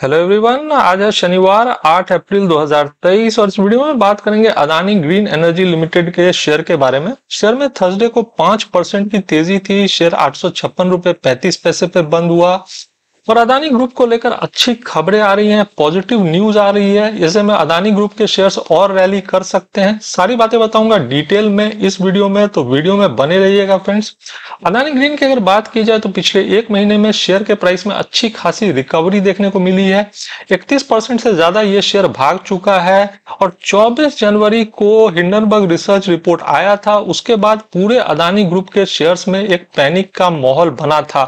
hello everyone आज है शनिवार 8 अप्रैल 2023 और इस वीडियो में बात करेंगे अदानी ग्रीन एनर्जी लिमिटेड के शेयर के बारे में शेयर में थर्सडे को 5 परसेंट की तेजी थी शेयर आठ सौ पैसे पे बंद हुआ और अदानी ग्रुप को लेकर अच्छी खबरें आ रही हैं पॉजिटिव न्यूज आ रही है जैसे में अदानी ग्रुप के शेयर्स और रैली कर सकते हैं सारी बातें बताऊंगा डिटेल में इस वीडियो में तो वीडियो में बने रहिएगा फ्रेंड्स अदानी ग्रीन की अगर बात की जाए तो पिछले एक महीने में शेयर के प्राइस में अच्छी खासी रिकवरी देखने को मिली है इकतीस से ज्यादा ये शेयर भाग चुका है और चौबीस जनवरी को हिंडनबर्ग रिसर्च रिपोर्ट आया था उसके बाद पूरे अदानी ग्रुप के शेयर्स में एक पैनिक का माहौल बना था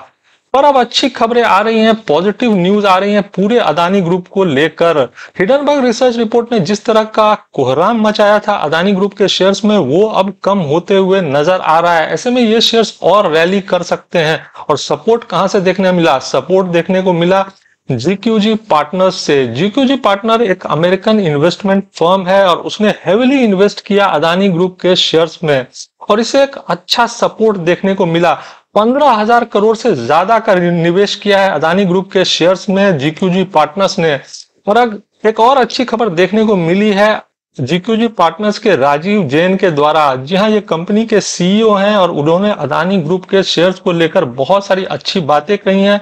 पर अब अच्छी खबरें आ रही हैं पॉजिटिव न्यूज आ रही हैं पूरे अदानी ग्रुप को लेकर हिडनबर्ग रिसर्च रिपोर्ट ने जिस तरह का कोहराम मचाया था अदानी ग्रुप के शेयर्स में वो अब कम होते हुए नजर आ रहा है ऐसे में ये शेयर्स और रैली कर सकते हैं और सपोर्ट कहां से देखने मिला सपोर्ट देखने को मिला जीक्यूजी पार्टनर से जीक्यूजी पार्टनर एक अमेरिकन इन्वेस्टमेंट फर्म है और उसने हेविली इन्वेस्ट किया अदानी ग्रुप के शेयर्स में और इसे एक अच्छा सपोर्ट देखने को मिला पंद्रह हजार करोड़ से ज्यादा का निवेश किया है अदानी ग्रुप के शेयर्स में जीक्यूजी पार्टनर्स ने और अब एक और अच्छी खबर देखने को मिली है जीक्यूजी पार्टनर्स के राजीव जैन के द्वारा जी हाँ ये कंपनी के सीईओ e हैं और उन्होंने अदानी ग्रुप के शेयर्स को लेकर बहुत सारी अच्छी बातें कही है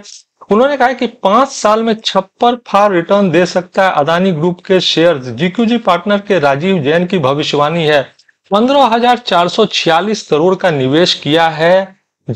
उन्होंने कहा कि पांच साल में छप्पर फार रिटर्न दे सकता है अदानी ग्रुप के शेयर्स जीक्यूजी पार्टनर के राजीव जैन की भविष्यवाणी है पंद्रह करोड़ का निवेश किया है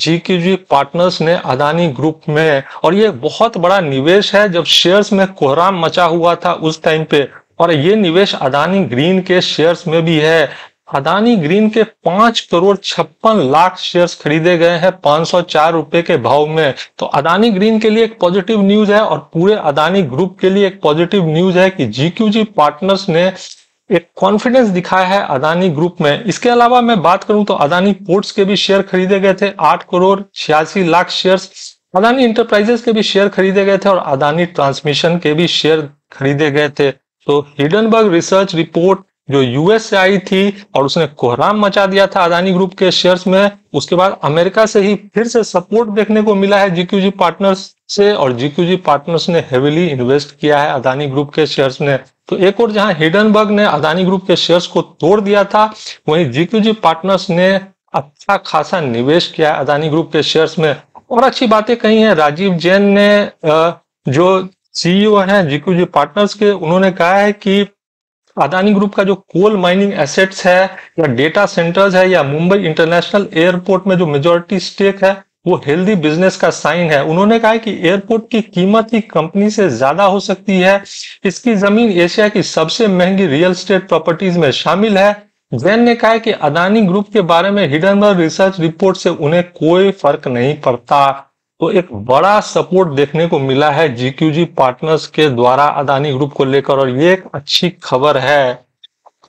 जी पार्टनर्स ने अदानी ग्रुप में और ये बहुत बड़ा निवेश है जब शेयर्स में कोहराम मचा हुआ था उस टाइम पे और ये निवेश अदानी ग्रीन के शेयर्स में भी है अदानी ग्रीन के पांच करोड़ छप्पन लाख शेयर्स खरीदे गए हैं पांच सौ चार रुपए के भाव में तो अदानी ग्रीन के लिए एक पॉजिटिव न्यूज है और पूरे अदानी ग्रुप के लिए एक पॉजिटिव न्यूज है कि जीक्यूजी पार्टनर्स ने एक कॉन्फिडेंस दिखाया है अदानी ग्रुप में इसके अलावा मैं बात करूं तो अदानी पोर्ट्स के भी शेयर खरीदे गए थे आठ करोड़ छियासी लाख शेयर अदानी इंटरप्राइजेस के भी शेयर खरीदे गए थे और अदानी ट्रांसमिशन के भी शेयर खरीदे गए थे तो हिडनबर्ग रिसर्च रिपोर्ट जो यूएस से आई थी और उसने कोहराम मचा दिया था अदानी ग्रुप के शेयर्स में उसके बाद अमेरिका से ही फिर से सपोर्ट देखने को मिला है जीक्यूजी पार्टनर्स से और जीक्यूजी पार्टनर्स ने हेविली इन्वेस्ट किया है अदानी ग्रुप के शेयर्स में तो एक और जहां हिडनबर्ग ने अदानी ग्रुप के शेयर्स को तोड़ दिया था वहीं जीक्यूजी पार्टनर्स ने अच्छा खासा निवेश किया अदानी ग्रुप के शेयर्स में और अच्छी बातें कही हैं राजीव जैन ने जो सीईओ e हैं जीक्यूजी पार्टनर्स के उन्होंने कहा है कि अदानी ग्रुप का जो कोल माइनिंग एसेट्स है या डेटा सेंटर्स है या मुंबई इंटरनेशनल एयरपोर्ट में जो मेजोरिटी स्टेक है वो हेल्दी बिजनेस का साइन है उन्होंने कहा कि एयरपोर्ट की कीमत ही कंपनी से ज्यादा हो सकती है इसकी जमीन एशिया की सबसे महंगी रियल स्टेट प्रॉपर्टीज में शामिल है जैन ने कहा कि अदानी ग्रुप के बारे में हिडन रिसर्च रिपोर्ट से उन्हें कोई फर्क नहीं पड़ता तो एक बड़ा सपोर्ट देखने को मिला है जीक्यूजी पार्टनर्स के द्वारा अदानी ग्रुप को लेकर और ये एक अच्छी खबर है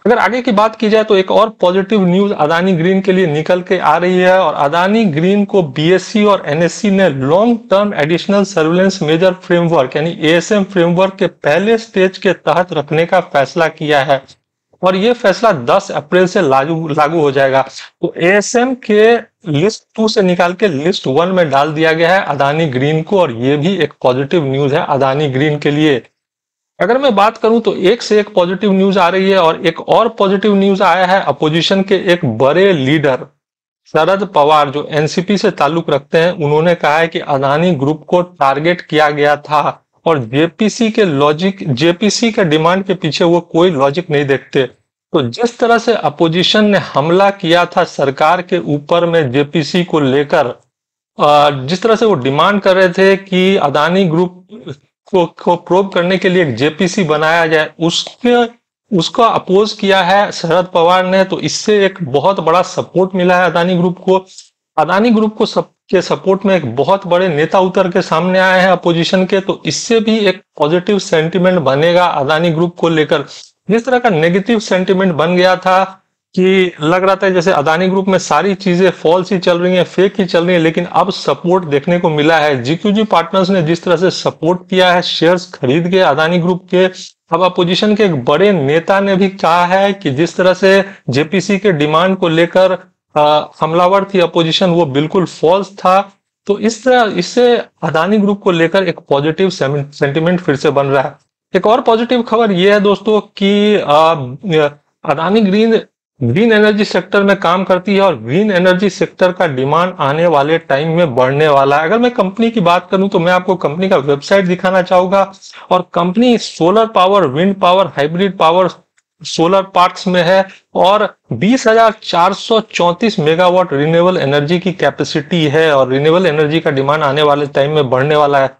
अगर आगे की बात की जाए तो एक और पॉजिटिव न्यूज अदानी ग्रीन के लिए निकल के आ रही है और अदानी ग्रीन को बीएससी और एनएससी ने long term additional surveillance measure framework यानी एएसएम फ्रेमवर्क के पहले स्टेज के तहत रखने का फैसला किया है और ये फैसला 10 अप्रैल से लागू लागू हो जाएगा तो एएसएम के लिस्ट टू से निकाल के लिस्ट वन में डाल दिया गया है अदानी ग्रीन को और ये भी एक पॉजिटिव न्यूज है अदानी ग्रीन के लिए अगर मैं बात करूं तो एक से एक पॉजिटिव न्यूज आ रही है और एक और पॉजिटिव न्यूज आया है अपोजिशन के एक बड़े लीडर शरद पवार जो एनसीपी से ताल्लुक रखते हैं उन्होंने कहा है कि अदानी ग्रुप को टारगेट किया गया था और जेपीसी के लॉजिक जेपीसी के डिमांड के पीछे वो कोई लॉजिक नहीं देखते तो जिस तरह से अपोजिशन ने हमला किया था सरकार के ऊपर में जेपीसी को लेकर जिस तरह से वो डिमांड कर रहे थे कि अदानी ग्रुप को, को प्रोब करने के लिए एक जेपीसी बनाया जाए उसके उसको अपोज किया है शरद पवार ने तो इससे एक बहुत बड़ा सपोर्ट मिला है अदानी ग्रुप को अदानी ग्रुप को सब के सपोर्ट में एक बहुत बड़े नेता उतर के सामने आए हैं अपोजिशन के तो इससे भी एक पॉजिटिव सेंटिमेंट बनेगा अदानी ग्रुप को लेकर जिस तरह का नेगेटिव सेंटिमेंट बन गया था कि लग रहा था जैसे अदानी ग्रुप में सारी चीजें फॉल्स ही चल रही हैं फेक ही चल रही हैं लेकिन अब सपोर्ट देखने को मिला है जीक्यूजी पार्टनर्स ने जिस तरह से सपोर्ट किया है शेयर्स खरीद के अदानी ग्रुप के अब अपोजिशन के एक बड़े नेता ने भी कहा है कि जिस तरह से जेपीसी के डिमांड को लेकर हमलावर थी अपोजिशन वो बिल्कुल फॉल्स था तो इस तरह इससे अदानी ग्रुप को लेकर एक पॉजिटिव सेंटिमेंट फिर से बन रहा है एक और पॉजिटिव खबर यह है दोस्तों कि Adani green green energy sector में काम करती है और ग्रीन एनर्जी सेक्टर का डिमांड आने वाले टाइम में बढ़ने वाला है अगर मैं कंपनी की बात करूं तो मैं आपको कंपनी का वेबसाइट दिखाना चाहूंगा और company solar power wind power hybrid power solar parks में है और 20,434 मेगावाट रिन्यूएबल एनर्जी की कैपेसिटी है और रिन्यूएबल एनर्जी का डिमांड आने वाले टाइम में बढ़ने वाला है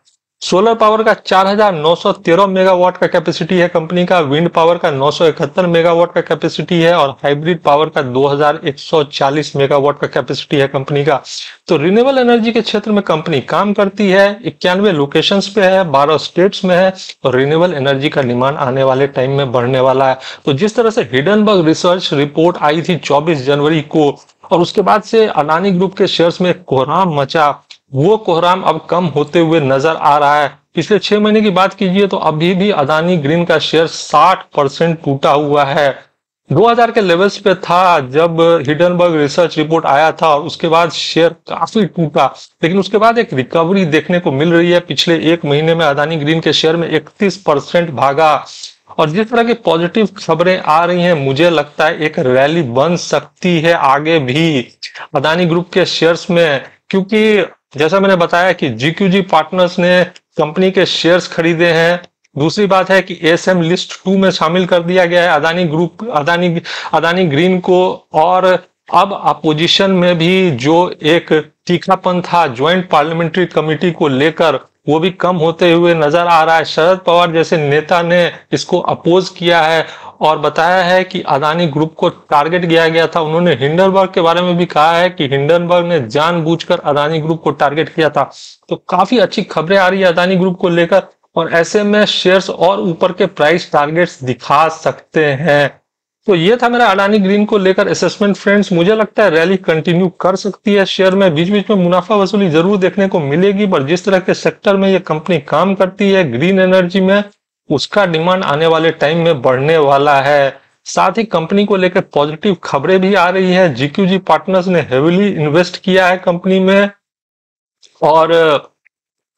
सोलर पावर का 4,913 मेगावाट का कैपेसिटी है कंपनी का विंड पावर का नौ मेगावाट का कैपेसिटी है और हाइब्रिड पावर का 2,140 मेगावाट का कैपेसिटी है कंपनी का तो रिन्यूएबल एनर्जी के क्षेत्र में कंपनी काम करती है इक्यानवे लोकेशन पे है 12 स्टेट्स में है और रिन्यूएबल एनर्जी का डिमांड आने वाले टाइम में बढ़ने वाला है तो जिस तरह से हिडनबर्ग रिसर्च रिपोर्ट आई थी चौबीस जनवरी को और उसके बाद से अडानी ग्रुप के शेयर्स में कोहराम मचा वो कोहराम अब कम होते हुए नजर आ रहा है पिछले छह महीने की बात कीजिए तो अभी भी अदानी ग्रीन का शेयर 60 परसेंट टूटा हुआ है 2000 के लेवल्स पे था जब हिडनबर्ग रिसर्च रिपोर्ट आया था और उसके बाद शेयर काफी टूटा लेकिन उसके बाद एक रिकवरी देखने को मिल रही है पिछले एक महीने में अदानी ग्रीन के शेयर में इकतीस परसेंट भागा और जिस तरह की पॉजिटिव खबरें आ रही हैं मुझे लगता है एक रैली बन सकती है आगे भी अदानी ग्रुप के शेयर्स में क्योंकि जैसा मैंने बताया कि जी पार्टनर्स ने कंपनी के शेयर्स खरीदे हैं दूसरी बात है कि एस एम लिस्ट टू में शामिल कर दिया गया है अदानी ग्रुप अदानी अदानी ग्रीन को और अब अपोजिशन में भी जो एक तीखापन था ज्वाइंट पार्लियामेंट्री कमेटी को लेकर वो भी कम होते हुए नजर आ रहा है शरद पवार जैसे नेता ने इसको अपोज किया है और बताया है कि अदानी ग्रुप को टारगेट किया गया था उन्होंने हिंडनबर्ग के बारे में भी कहा है कि हिंडनबर्ग ने जानबूझकर अदानी ग्रुप को टारगेट किया था तो काफी अच्छी खबरें आ रही है अदानी ग्रुप को लेकर और ऐसे में शेयर्स और ऊपर के प्राइस टारगेट्स दिखा सकते हैं तो ये था मेरा अडानी ग्रीन को लेकर असेसमेंट फ्रेंड्स मुझे लगता है रैली कंटिन्यू कर सकती है शेयर में बीच बीच में मुनाफा वसूली जरूर देखने को मिलेगी पर जिस तरह के सेक्टर में ये कंपनी काम करती है ग्रीन एनर्जी में उसका डिमांड आने वाले टाइम में बढ़ने वाला है साथ ही कंपनी को लेकर पॉजिटिव खबरें भी आ रही है जी पार्टनर्स ने हेविली इन्वेस्ट किया है कंपनी में और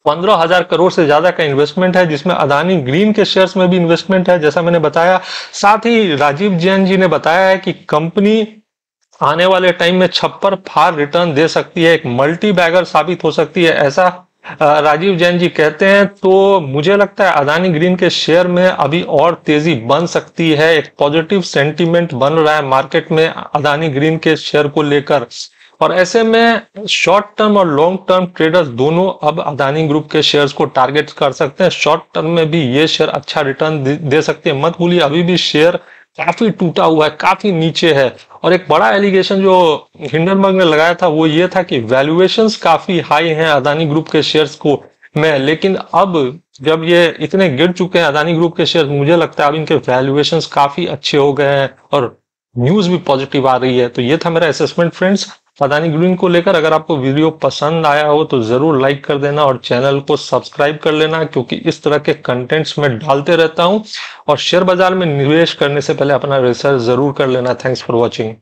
पंद्रह हजार करोड़ से ज्यादा का इन्वेस्टमेंट है जिसमें अदानी ग्रीन के शेयर्स में भी इन्वेस्टमेंट है जैसा मैंने बताया साथ ही राजीव जैन जी ने बताया है कि कंपनी आने वाले टाइम में छप्पर फार रिटर्न दे सकती है एक मल्टी बैगर साबित हो सकती है ऐसा राजीव जैन जी कहते हैं तो मुझे लगता है अदानी ग्रीन के शेयर में अभी और तेजी बन सकती है एक पॉजिटिव सेंटीमेंट बन रहा है मार्केट में अदानी ग्रीन के शेयर को लेकर और ऐसे में शॉर्ट टर्म और लॉन्ग टर्म ट्रेडर्स दोनों अब अदानी ग्रुप के शेयर्स को टारगेट कर सकते हैं शॉर्ट टर्म में भी ये शेयर अच्छा रिटर्न दे सकते हैं मत भूलिए अभी भी शेयर काफी टूटा हुआ है काफी नीचे है और एक बड़ा एलिगेशन जो हिंडनबर्ग ने लगाया था वो ये था कि वैल्यूएशन काफी हाई हैं अदानी ग्रुप के शेयर्स को में लेकिन अब जब ये इतने गिर चुके हैं अदानी ग्रुप के शेयर मुझे लगता है अब इनके वैल्यूएशन काफी अच्छे हो गए हैं और न्यूज भी पॉजिटिव आ रही है तो ये था मेरा असेसमेंट फ्रेंड्स अदानी ग्रीन को लेकर अगर आपको वीडियो पसंद आया हो तो जरूर लाइक कर देना और चैनल को सब्सक्राइब कर लेना क्योंकि इस तरह के कंटेंट्स में डालते रहता हूं और शेयर बाजार में निवेश करने से पहले अपना रिसर्च जरूर कर लेना थैंक्स फॉर वॉचिंग